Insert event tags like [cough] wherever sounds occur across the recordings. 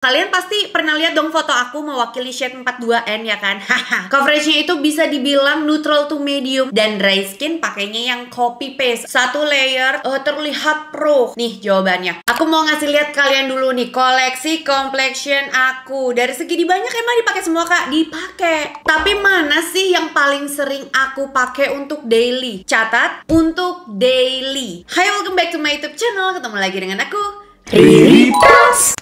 Kalian pasti pernah lihat dong foto aku mewakili shade 42N ya kan? [laughs] Haha. Coveragenya itu bisa dibilang neutral to medium dan dry skin pakainya yang copy paste. Satu layer uh, terlihat pro. Nih jawabannya. Aku mau ngasih lihat kalian dulu nih koleksi complexion aku. Dari segi di banyak emang dipakai semua Kak? Dipakai. Tapi mana sih yang paling sering aku pakai untuk daily? Catat untuk daily. Hai welcome back to my YouTube channel. Ketemu lagi dengan aku Riri Plus.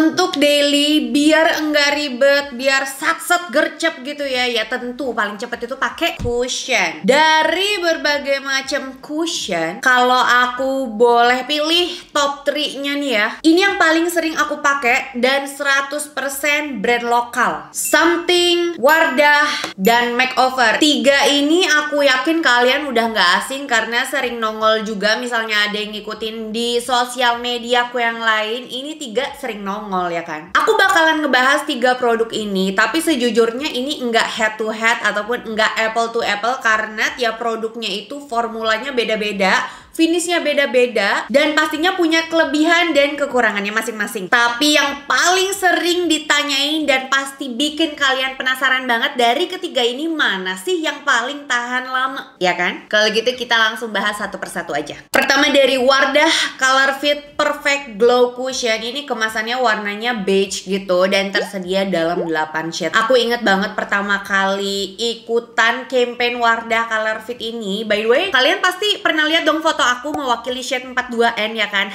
untuk daily biar enggak ribet, biar sakset gercep gitu ya. Ya tentu paling cepet itu pakai cushion. Dari berbagai macam cushion, kalau aku boleh pilih top 3-nya nih ya. Ini yang paling sering aku pakai dan 100% brand lokal. Something, Wardah, dan Makeover. Tiga ini aku yakin kalian udah nggak asing karena sering nongol juga misalnya ada yang ngikutin di sosial media aku yang lain. Ini tiga sering nongol nongol ya kan. Aku bakalan ngebahas tiga produk ini, tapi sejujurnya ini enggak head to head ataupun enggak apple to apple karena tiap produknya itu formulanya beda-beda, finishnya beda-beda dan pastinya punya kelebihan dan kekurangannya masing-masing. Tapi yang paling sering ditanyain dan pasti bikin kalian penasaran banget dari ketiga ini mana sih yang paling tahan lama, ya kan? Kalau gitu kita langsung bahas satu persatu aja. Pertama dari Wardah Color Fit Perfect Glow Cushion. Ini kemasannya warnanya beige gitu dan tersedia dalam 8 shade. Aku inget banget pertama kali ikutan campaign Wardah Color Fit ini. By the way, kalian pasti pernah lihat dong foto aku mewakili Shade 42N ya kan.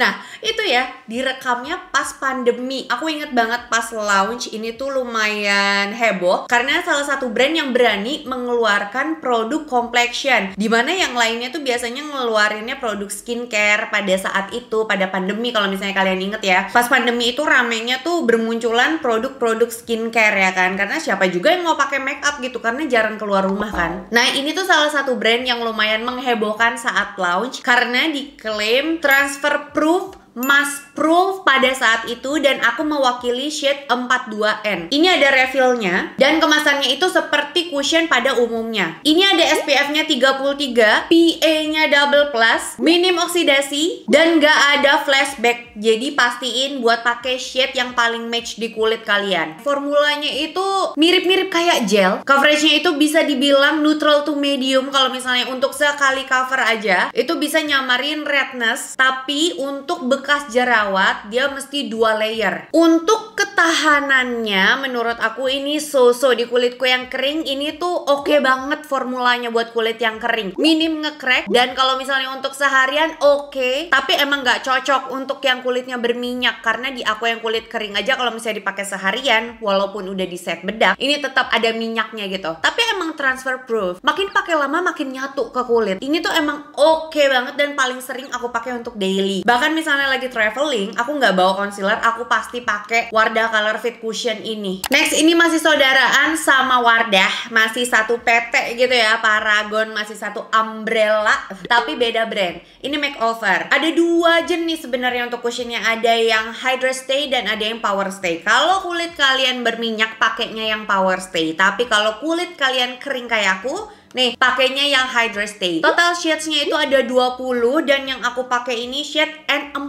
nah, itu ya direkamnya pas pandemi. Aku inget banget pas launch ini tuh lumayan heboh karena salah satu brand yang berani mengeluarkan produk complexion. Dimana yang lainnya tuh biasanya ngeluarinnya produk skincare pada saat itu, pada pandemi kalau misalnya kalian inget ya. Pas pandemi itu ramenya tuh bermunculan produk-produk skincare ya kan. Karena siapa juga yang mau pakai makeup gitu karena jarang keluar rumah kan. Nah, ini tuh salah satu brand yang lumayan menghebohkan saat Lounge karena diklaim transfer proof must proof pada saat itu dan aku mewakili shade 42N. Ini ada refillnya dan kemasannya itu seperti cushion pada umumnya. Ini ada SPF-nya 33, PA-nya double plus, minim oksidasi, dan gak ada flashback. Jadi pastiin buat pakai shade yang paling match di kulit kalian. Formulanya itu mirip-mirip kayak gel. Coveragenya itu bisa dibilang neutral to medium kalau misalnya untuk sekali cover aja. Itu bisa nyamarin redness, tapi untuk bekas jerawat perawat dia mesti dua layer. Untuk ketahanannya menurut aku ini so-so di kulitku yang kering ini tuh oke okay banget formulanya buat kulit yang kering. Minim ngekrek dan kalau misalnya untuk seharian oke, okay, tapi emang nggak cocok untuk yang kulitnya berminyak karena di aku yang kulit kering aja kalau misalnya dipakai seharian walaupun udah di set bedak ini tetap ada minyaknya gitu. Tapi emang transfer proof. Makin pakai lama makin nyatu ke kulit. Ini tuh emang oke okay banget dan paling sering aku pakai untuk daily. Bahkan misalnya lagi travel healing, aku nggak bawa concealer, aku pasti pakai Wardah Color Fit Cushion ini. Next, ini masih saudaraan sama Wardah, masih satu PT gitu ya, Paragon masih satu umbrella, tapi beda brand. Ini makeover. Ada dua jenis sebenarnya untuk cushionnya, ada yang Hydra Stay dan ada yang Power Stay. Kalau kulit kalian berminyak, pakainya yang Power Stay. Tapi kalau kulit kalian kering kayak aku, Nih, pakainya yang Hydra Stay. Total shades-nya itu ada 20 dan yang aku pakai ini shade N4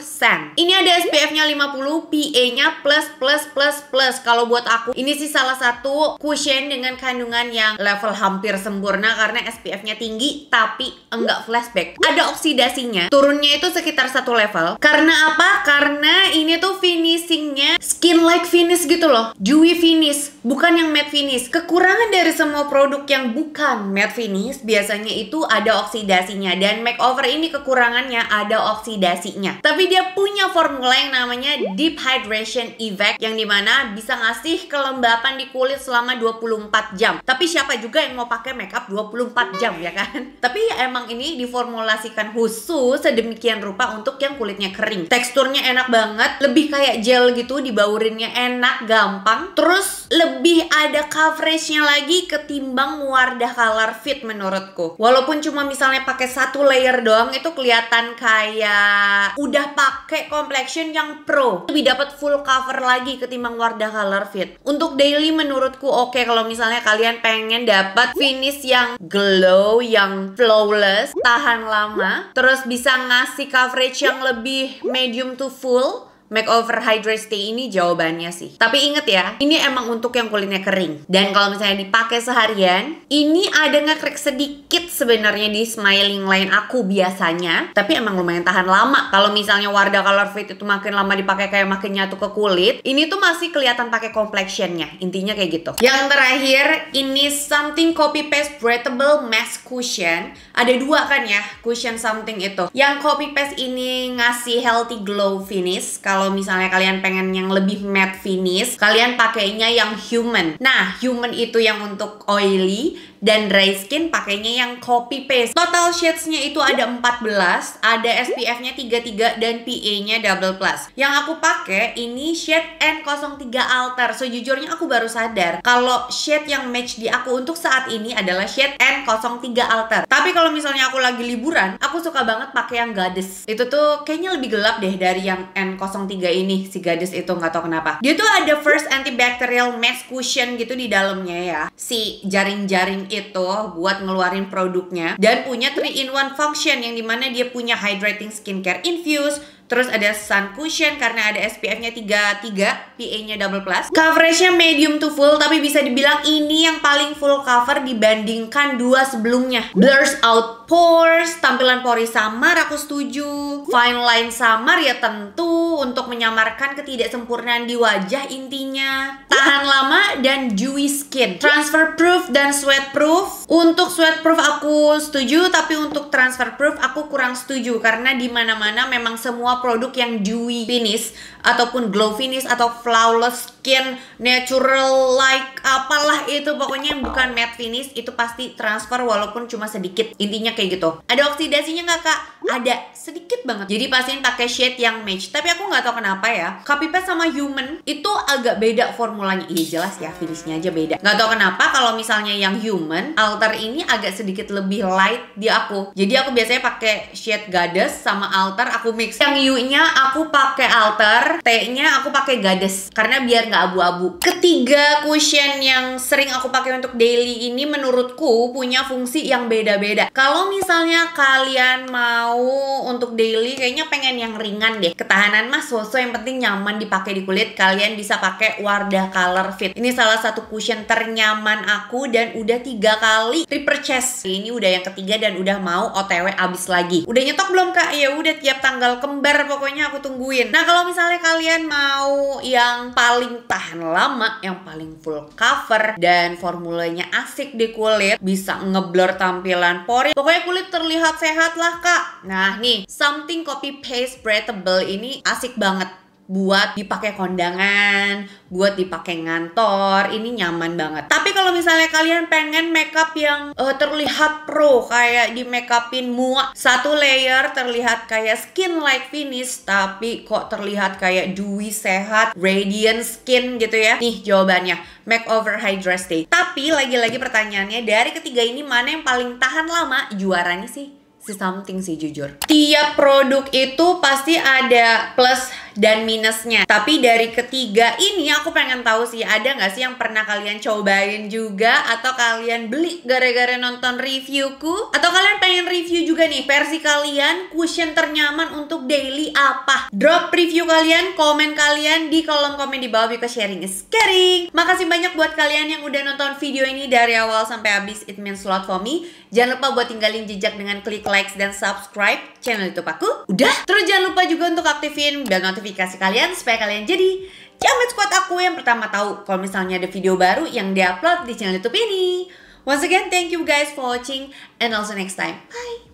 sen. Ini ada SPF-nya 50, PA-nya plus plus plus plus. Kalau buat aku, ini sih salah satu cushion dengan kandungan yang level hampir sempurna karena SPF-nya tinggi tapi enggak flashback. Ada oksidasinya. Turunnya itu sekitar satu level. Karena apa? Karena ini tuh finishingnya skin like finish gitu loh. Dewy finish bukan yang matte finish. Kekurangan dari semua produk yang bukan matte finish biasanya itu ada oksidasinya dan makeover ini kekurangannya ada oksidasinya. Tapi dia punya formula yang namanya deep hydration effect yang dimana bisa ngasih kelembapan di kulit selama 24 jam. Tapi siapa juga yang mau pakai makeup 24 jam ya kan? [laughs] Tapi ya emang ini diformulasikan khusus sedemikian rupa untuk yang kulitnya kering. Teksturnya enak banget, lebih kayak gel gitu, dibaurinnya enak, gampang. Terus lebih lebih ada coveragenya lagi ketimbang Wardah Color Fit menurutku. Walaupun cuma misalnya pakai satu layer doang itu kelihatan kayak udah pakai complexion yang pro. Lebih dapat full cover lagi ketimbang Wardah Color Fit. Untuk daily menurutku oke okay, kalau misalnya kalian pengen dapat finish yang glow, yang flawless, tahan lama, terus bisa ngasih coverage yang lebih medium to full Makeover Hydrate Stay ini jawabannya sih. Tapi inget ya, ini emang untuk yang kulitnya kering. Dan kalau misalnya dipakai seharian, ini ada ngekrek sedikit sebenarnya di smiling line aku biasanya. Tapi emang lumayan tahan lama. Kalau misalnya Wardah Color Fit itu makin lama dipakai kayak makin nyatu ke kulit, ini tuh masih kelihatan pakai complexionnya. Intinya kayak gitu. Yang terakhir, ini something copy paste breathable mask cushion. Ada dua kan ya, cushion something itu. Yang copy paste ini ngasih healthy glow finish kalau misalnya kalian pengen yang lebih matte finish, kalian pakainya yang human. Nah, human itu yang untuk oily dan dry skin pakainya yang copy paste. Total shades-nya itu ada 14, ada SPF-nya 33 dan PA-nya double plus. Yang aku pakai ini shade N03 Alter. Sejujurnya so, aku baru sadar kalau shade yang match di aku untuk saat ini adalah shade N03 Alter. Tapi kalau misalnya aku lagi liburan, aku suka banget pakai yang Goddess. Itu tuh kayaknya lebih gelap deh dari yang N03 ini si Goddess itu nggak tahu kenapa. Dia tuh ada first antibacterial mask cushion gitu di dalamnya ya. Si jaring-jaring itu buat ngeluarin produknya dan punya 3 in 1 function yang dimana dia punya hydrating skincare infuse Terus ada sun cushion karena ada SPF-nya 33, PA-nya double plus. coverage medium to full, tapi bisa dibilang ini yang paling full cover dibandingkan dua sebelumnya. Blurs out pores, tampilan pori samar aku setuju. Fine line samar ya tentu untuk menyamarkan ketidaksempurnaan di wajah intinya. Tahan lama dan dewy skin. Transfer proof dan sweat proof. Untuk sweat proof aku setuju, tapi untuk transfer proof aku kurang setuju karena di mana-mana memang semua produk yang dewy finish ataupun glow finish atau flawless skin natural like apalah itu pokoknya yang bukan matte finish itu pasti transfer walaupun cuma sedikit. Intinya kayak gitu. Ada oksidasinya nggak kak? ada sedikit banget jadi pastiin pakai shade yang match tapi aku nggak tahu kenapa ya copy paste sama human itu agak beda formulanya iya jelas ya finishnya aja beda nggak tahu kenapa kalau misalnya yang human alter ini agak sedikit lebih light di aku jadi aku biasanya pakai shade goddess sama alter aku mix yang U nya aku pakai alter T nya aku pakai goddess karena biar nggak abu-abu ketiga cushion yang sering aku pakai untuk daily ini menurutku punya fungsi yang beda-beda kalau misalnya kalian mau mau untuk daily kayaknya pengen yang ringan deh. Ketahanan mah sosok yang penting nyaman dipakai di kulit. Kalian bisa pakai Wardah Color Fit. Ini salah satu cushion ternyaman aku dan udah tiga kali repurchase. Ini udah yang ketiga dan udah mau OTW abis lagi. Udah nyetok belum kak? Ya udah tiap tanggal kembar pokoknya aku tungguin. Nah kalau misalnya kalian mau yang paling tahan lama, yang paling full cover dan formulanya asik di kulit, bisa ngeblur tampilan pori. Pokoknya kulit terlihat sehat lah kak Nah nih, something copy paste breathable ini asik banget buat dipakai kondangan, buat dipakai ngantor, ini nyaman banget. Tapi kalau misalnya kalian pengen makeup yang uh, terlihat pro, kayak di makeupin muak satu layer terlihat kayak skin like finish, tapi kok terlihat kayak dewy sehat, radiant skin gitu ya. Nih jawabannya, makeover hydra Tapi lagi-lagi pertanyaannya dari ketiga ini mana yang paling tahan lama? Juaranya sih si something sih jujur. Tiap produk itu pasti ada plus dan minusnya. Tapi dari ketiga ini aku pengen tahu sih ada gak sih yang pernah kalian cobain juga atau kalian beli gara-gara nonton reviewku atau kalian pengen review juga nih versi kalian cushion ternyaman untuk daily apa? Drop review kalian, komen kalian di kolom komen di bawah because sharing is caring. Makasih banyak buat kalian yang udah nonton video ini dari awal sampai habis. It means a lot for me. Jangan lupa buat tinggalin jejak dengan klik like dan subscribe channel YouTube aku. Udah? Terus jangan lupa juga untuk aktifin bel notifikasi notifikasi kalian supaya kalian jadi Jamet Squad aku yang pertama tahu kalau misalnya ada video baru yang diupload di channel YouTube ini. Once again, thank you guys for watching and also next time. Bye.